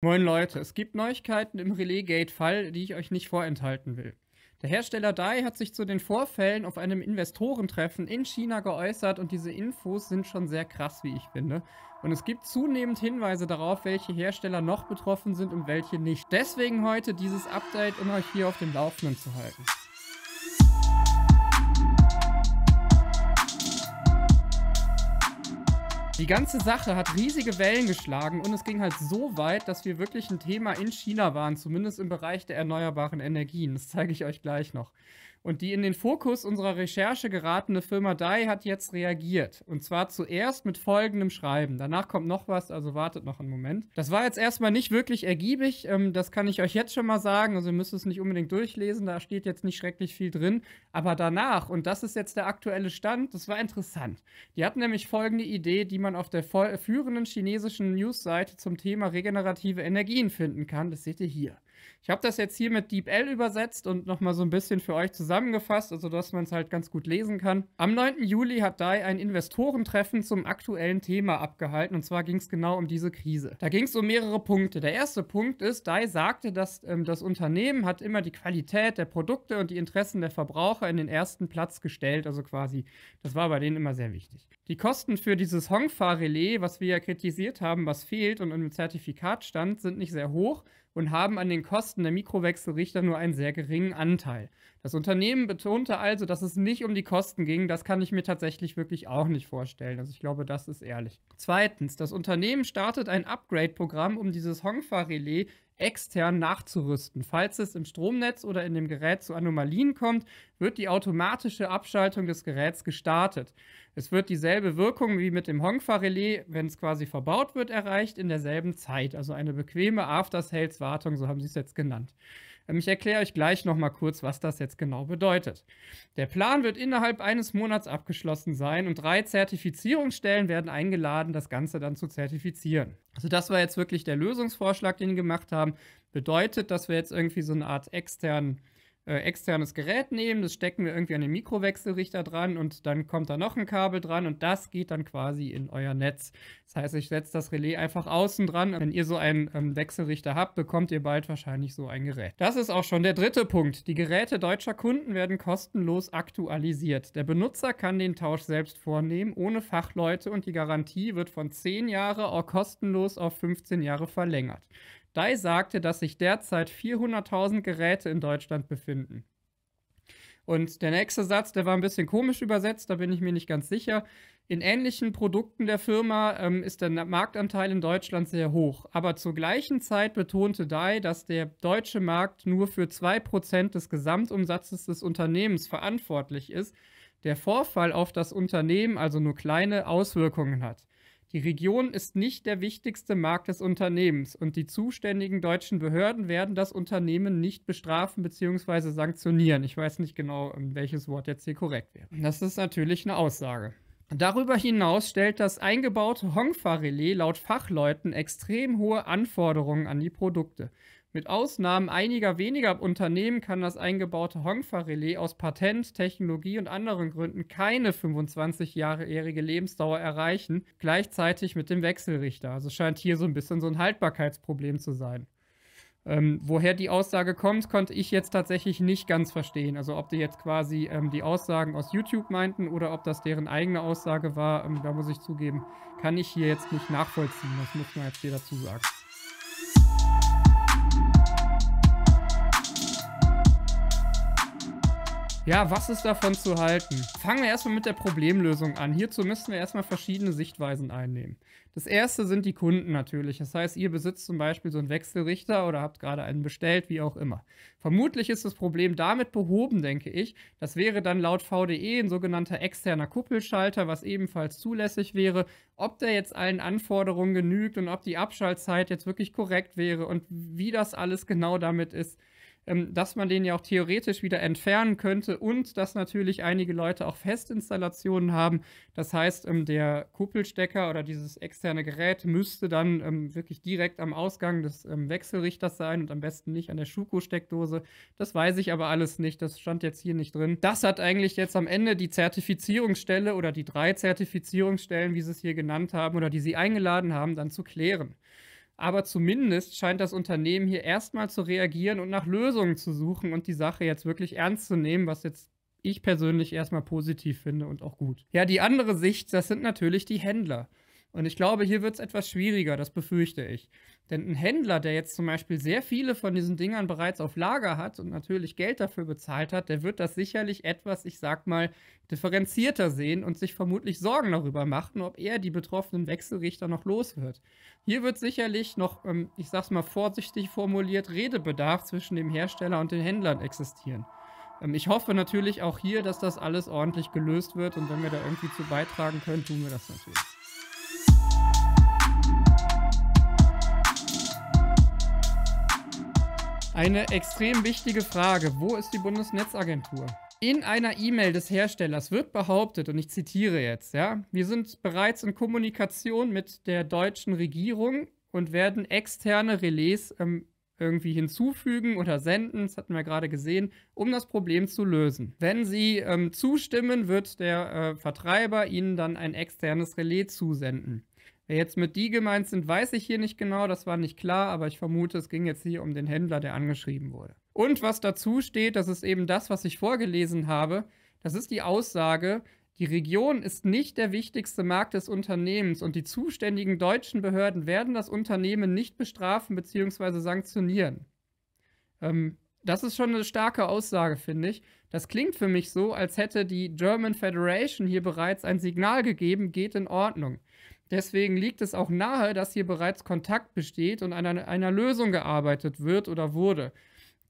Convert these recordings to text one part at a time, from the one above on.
Moin Leute, es gibt Neuigkeiten im Relaygate-Fall, die ich euch nicht vorenthalten will. Der Hersteller DAI hat sich zu den Vorfällen auf einem Investorentreffen in China geäußert und diese Infos sind schon sehr krass, wie ich finde. Und es gibt zunehmend Hinweise darauf, welche Hersteller noch betroffen sind und welche nicht. Deswegen heute dieses Update, um euch hier auf dem Laufenden zu halten. Die ganze Sache hat riesige Wellen geschlagen und es ging halt so weit, dass wir wirklich ein Thema in China waren, zumindest im Bereich der erneuerbaren Energien. Das zeige ich euch gleich noch. Und die in den Fokus unserer Recherche geratene Firma Dai hat jetzt reagiert. Und zwar zuerst mit folgendem Schreiben. Danach kommt noch was, also wartet noch einen Moment. Das war jetzt erstmal nicht wirklich ergiebig. Ähm, das kann ich euch jetzt schon mal sagen. Also ihr müsst es nicht unbedingt durchlesen. Da steht jetzt nicht schrecklich viel drin. Aber danach, und das ist jetzt der aktuelle Stand, das war interessant. Die hatten nämlich folgende Idee, die man auf der führenden chinesischen Newsseite zum Thema regenerative Energien finden kann. Das seht ihr hier. Ich habe das jetzt hier mit DeepL übersetzt und nochmal so ein bisschen für euch zusammengefasst, also dass man es halt ganz gut lesen kann. Am 9. Juli hat DAI ein Investorentreffen zum aktuellen Thema abgehalten und zwar ging es genau um diese Krise. Da ging es um mehrere Punkte. Der erste Punkt ist, DAI sagte, dass ähm, das Unternehmen hat immer die Qualität der Produkte und die Interessen der Verbraucher in den ersten Platz gestellt, also quasi, das war bei denen immer sehr wichtig. Die Kosten für dieses Hongfa-Relais, was wir ja kritisiert haben, was fehlt und im Zertifikat stand, sind nicht sehr hoch, und haben an den Kosten der Mikrowechselrichter nur einen sehr geringen Anteil. Das Unternehmen betonte also, dass es nicht um die Kosten ging. Das kann ich mir tatsächlich wirklich auch nicht vorstellen. Also ich glaube, das ist ehrlich. Zweitens, das Unternehmen startet ein Upgrade-Programm, um dieses Hongfa-Relais extern nachzurüsten. Falls es im Stromnetz oder in dem Gerät zu Anomalien kommt, wird die automatische Abschaltung des Geräts gestartet. Es wird dieselbe Wirkung wie mit dem Hongfa-Relais, wenn es quasi verbaut wird, erreicht, in derselben Zeit. Also eine bequeme After-Sales-Wartung, so haben sie es jetzt genannt. Ähm, ich erkläre euch gleich nochmal kurz, was das jetzt genau bedeutet. Der Plan wird innerhalb eines Monats abgeschlossen sein und drei Zertifizierungsstellen werden eingeladen, das Ganze dann zu zertifizieren. Also das war jetzt wirklich der Lösungsvorschlag, den wir gemacht haben. Bedeutet, dass wir jetzt irgendwie so eine Art externen äh, externes Gerät nehmen, das stecken wir irgendwie an den Mikrowechselrichter dran und dann kommt da noch ein Kabel dran und das geht dann quasi in euer Netz. Das heißt, ich setze das Relais einfach außen dran. Wenn ihr so einen ähm, Wechselrichter habt, bekommt ihr bald wahrscheinlich so ein Gerät. Das ist auch schon der dritte Punkt. Die Geräte deutscher Kunden werden kostenlos aktualisiert. Der Benutzer kann den Tausch selbst vornehmen, ohne Fachleute und die Garantie wird von 10 Jahre auch kostenlos auf 15 Jahre verlängert. Dai sagte, dass sich derzeit 400.000 Geräte in Deutschland befinden. Und der nächste Satz, der war ein bisschen komisch übersetzt, da bin ich mir nicht ganz sicher. In ähnlichen Produkten der Firma ähm, ist der Marktanteil in Deutschland sehr hoch. Aber zur gleichen Zeit betonte Dai, dass der deutsche Markt nur für 2% des Gesamtumsatzes des Unternehmens verantwortlich ist, der Vorfall auf das Unternehmen also nur kleine Auswirkungen hat. Die Region ist nicht der wichtigste Markt des Unternehmens und die zuständigen deutschen Behörden werden das Unternehmen nicht bestrafen bzw. sanktionieren. Ich weiß nicht genau, welches Wort jetzt hier korrekt wäre. Das ist natürlich eine Aussage. Darüber hinaus stellt das eingebaute Hongfa-Relais laut Fachleuten extrem hohe Anforderungen an die Produkte. Mit Ausnahmen einiger weniger Unternehmen kann das eingebaute Hongfa-Relais aus Patent, Technologie und anderen Gründen keine 25-jährige Lebensdauer erreichen, gleichzeitig mit dem Wechselrichter. Also scheint hier so ein bisschen so ein Haltbarkeitsproblem zu sein. Ähm, woher die Aussage kommt, konnte ich jetzt tatsächlich nicht ganz verstehen. Also ob die jetzt quasi ähm, die Aussagen aus YouTube meinten oder ob das deren eigene Aussage war, ähm, da muss ich zugeben, kann ich hier jetzt nicht nachvollziehen. Das muss man jetzt hier dazu sagen. Ja, was ist davon zu halten? Fangen wir erstmal mit der Problemlösung an. Hierzu müssen wir erstmal verschiedene Sichtweisen einnehmen. Das erste sind die Kunden natürlich. Das heißt, ihr besitzt zum Beispiel so einen Wechselrichter oder habt gerade einen bestellt, wie auch immer. Vermutlich ist das Problem damit behoben, denke ich. Das wäre dann laut VDE ein sogenannter externer Kuppelschalter, was ebenfalls zulässig wäre. Ob der jetzt allen Anforderungen genügt und ob die Abschaltzeit jetzt wirklich korrekt wäre und wie das alles genau damit ist, ähm, dass man den ja auch theoretisch wieder entfernen könnte und dass natürlich einige Leute auch Festinstallationen haben. Das heißt, ähm, der Kuppelstecker oder dieses externe Gerät müsste dann ähm, wirklich direkt am Ausgang des ähm, Wechselrichters sein und am besten nicht an der Schuko-Steckdose. Das weiß ich aber alles nicht. Das stand jetzt hier nicht drin. Das hat eigentlich jetzt am Ende die Zertifizierungsstelle oder die drei Zertifizierungsstellen, wie sie es hier genannt haben oder die sie eingeladen haben, dann zu klären. Aber zumindest scheint das Unternehmen hier erstmal zu reagieren und nach Lösungen zu suchen und die Sache jetzt wirklich ernst zu nehmen, was jetzt ich persönlich erstmal positiv finde und auch gut. Ja, die andere Sicht, das sind natürlich die Händler. Und ich glaube, hier wird es etwas schwieriger, das befürchte ich. Denn ein Händler, der jetzt zum Beispiel sehr viele von diesen Dingern bereits auf Lager hat und natürlich Geld dafür bezahlt hat, der wird das sicherlich etwas, ich sag mal, differenzierter sehen und sich vermutlich Sorgen darüber machen, ob er die betroffenen Wechselrichter noch los wird. Hier wird sicherlich noch, ähm, ich sag's mal vorsichtig formuliert, Redebedarf zwischen dem Hersteller und den Händlern existieren. Ähm, ich hoffe natürlich auch hier, dass das alles ordentlich gelöst wird und wenn wir da irgendwie zu beitragen können, tun wir das natürlich. Eine extrem wichtige Frage. Wo ist die Bundesnetzagentur? In einer E-Mail des Herstellers wird behauptet, und ich zitiere jetzt, ja, wir sind bereits in Kommunikation mit der deutschen Regierung und werden externe Relais ähm, irgendwie hinzufügen oder senden, das hatten wir gerade gesehen, um das Problem zu lösen. Wenn Sie ähm, zustimmen, wird der äh, Vertreiber Ihnen dann ein externes Relais zusenden. Wer jetzt mit die gemeint sind, weiß ich hier nicht genau, das war nicht klar, aber ich vermute, es ging jetzt hier um den Händler, der angeschrieben wurde. Und was dazu steht, das ist eben das, was ich vorgelesen habe, das ist die Aussage, die Region ist nicht der wichtigste Markt des Unternehmens und die zuständigen deutschen Behörden werden das Unternehmen nicht bestrafen bzw. sanktionieren. Ähm, das ist schon eine starke Aussage, finde ich. Das klingt für mich so, als hätte die German Federation hier bereits ein Signal gegeben, geht in Ordnung. Deswegen liegt es auch nahe, dass hier bereits Kontakt besteht und an einer, einer Lösung gearbeitet wird oder wurde.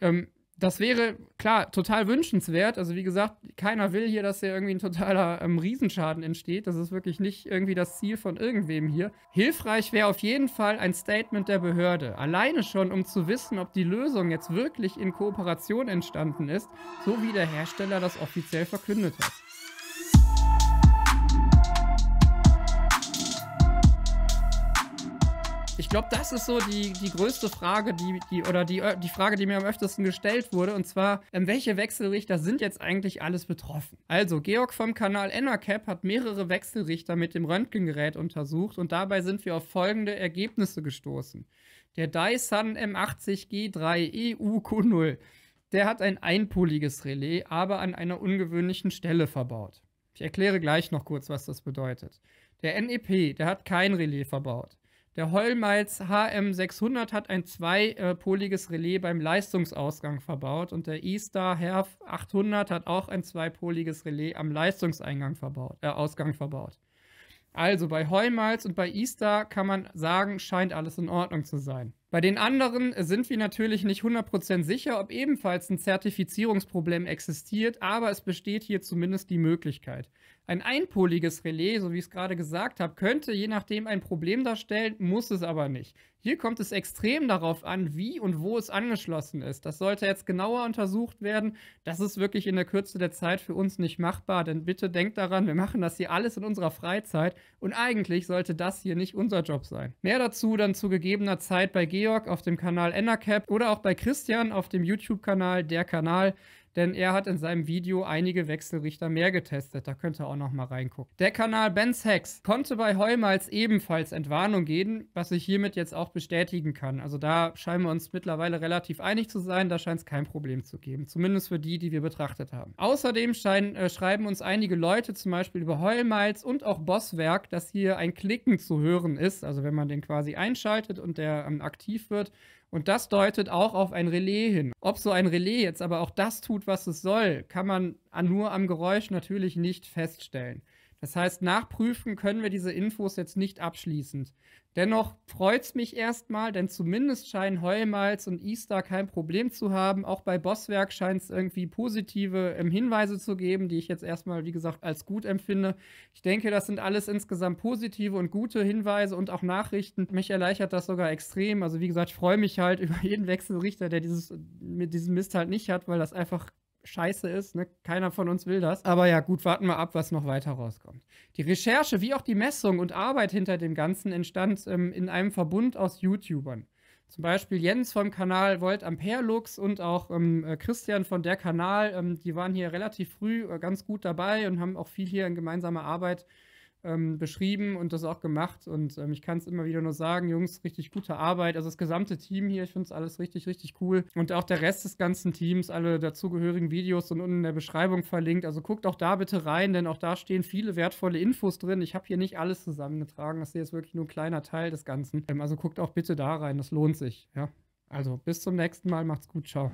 Ähm, das wäre klar total wünschenswert. Also wie gesagt, keiner will hier, dass hier irgendwie ein totaler ähm, Riesenschaden entsteht. Das ist wirklich nicht irgendwie das Ziel von irgendwem hier. Hilfreich wäre auf jeden Fall ein Statement der Behörde. Alleine schon, um zu wissen, ob die Lösung jetzt wirklich in Kooperation entstanden ist, so wie der Hersteller das offiziell verkündet hat. Ich glaube, das ist so die, die größte Frage, die, die oder die, äh, die Frage, die mir am öftesten gestellt wurde. Und zwar, ähm, welche Wechselrichter sind jetzt eigentlich alles betroffen? Also, Georg vom Kanal Enercap hat mehrere Wechselrichter mit dem Röntgengerät untersucht und dabei sind wir auf folgende Ergebnisse gestoßen. Der Dyson M80G3 EU-Q0, der hat ein einpoliges Relais, aber an einer ungewöhnlichen Stelle verbaut. Ich erkläre gleich noch kurz, was das bedeutet. Der NEP, der hat kein Relais verbaut. Der Hollmals HM600 hat ein zweipoliges Relais beim Leistungsausgang verbaut und der E-Star Herf 800 hat auch ein zweipoliges Relais am Leistungseingang verbaut, äh, Ausgang verbaut. Also bei Heumals und bei E-Star kann man sagen, scheint alles in Ordnung zu sein. Bei den anderen sind wir natürlich nicht 100% sicher, ob ebenfalls ein Zertifizierungsproblem existiert, aber es besteht hier zumindest die Möglichkeit. Ein einpoliges Relais, so wie ich es gerade gesagt habe, könnte je nachdem ein Problem darstellen, muss es aber nicht. Hier kommt es extrem darauf an, wie und wo es angeschlossen ist. Das sollte jetzt genauer untersucht werden. Das ist wirklich in der Kürze der Zeit für uns nicht machbar, denn bitte denkt daran, wir machen das hier alles in unserer Freizeit und eigentlich sollte das hier nicht unser Job sein. Mehr dazu dann zu gegebener Zeit bei G Georg auf dem Kanal Endercap oder auch bei Christian auf dem YouTube-Kanal Der Kanal denn er hat in seinem Video einige Wechselrichter mehr getestet. Da könnt ihr auch noch mal reingucken. Der Kanal Ben's Hacks konnte bei Heumals ebenfalls Entwarnung geben, was ich hiermit jetzt auch bestätigen kann. Also da scheinen wir uns mittlerweile relativ einig zu sein, da scheint es kein Problem zu geben. Zumindest für die, die wir betrachtet haben. Außerdem scheinen, äh, schreiben uns einige Leute zum Beispiel über Heumals und auch Bosswerk, dass hier ein Klicken zu hören ist. Also wenn man den quasi einschaltet und der ähm, aktiv wird und das deutet auch auf ein Relais hin. Ob so ein Relais jetzt aber auch das tut, was es soll, kann man nur am Geräusch natürlich nicht feststellen. Das heißt, nachprüfen können wir diese Infos jetzt nicht abschließend. Dennoch freut es mich erstmal, denn zumindest scheinen Heumals und Easter kein Problem zu haben. Auch bei Bosswerk scheint es irgendwie positive ähm, Hinweise zu geben, die ich jetzt erstmal, wie gesagt, als gut empfinde. Ich denke, das sind alles insgesamt positive und gute Hinweise und auch Nachrichten. Mich erleichtert das sogar extrem. Also wie gesagt, ich freue mich halt über jeden Wechselrichter, der dieses, mit diesem Mist halt nicht hat, weil das einfach scheiße ist. Ne? Keiner von uns will das. Aber ja, gut, warten wir ab, was noch weiter rauskommt. Die Recherche wie auch die Messung und Arbeit hinter dem Ganzen entstand ähm, in einem Verbund aus YouTubern. Zum Beispiel Jens vom Kanal Volt Ampere Lux und auch ähm, äh, Christian von der Kanal, ähm, die waren hier relativ früh äh, ganz gut dabei und haben auch viel hier in gemeinsamer Arbeit äh, ähm, beschrieben und das auch gemacht. Und ähm, ich kann es immer wieder nur sagen, Jungs, richtig gute Arbeit. Also das gesamte Team hier, ich finde es alles richtig, richtig cool. Und auch der Rest des ganzen Teams, alle dazugehörigen Videos sind unten in der Beschreibung verlinkt. Also guckt auch da bitte rein, denn auch da stehen viele wertvolle Infos drin. Ich habe hier nicht alles zusammengetragen. Das hier ist wirklich nur ein kleiner Teil des Ganzen. Ähm, also guckt auch bitte da rein, das lohnt sich. Ja. Also bis zum nächsten Mal, macht's gut, ciao.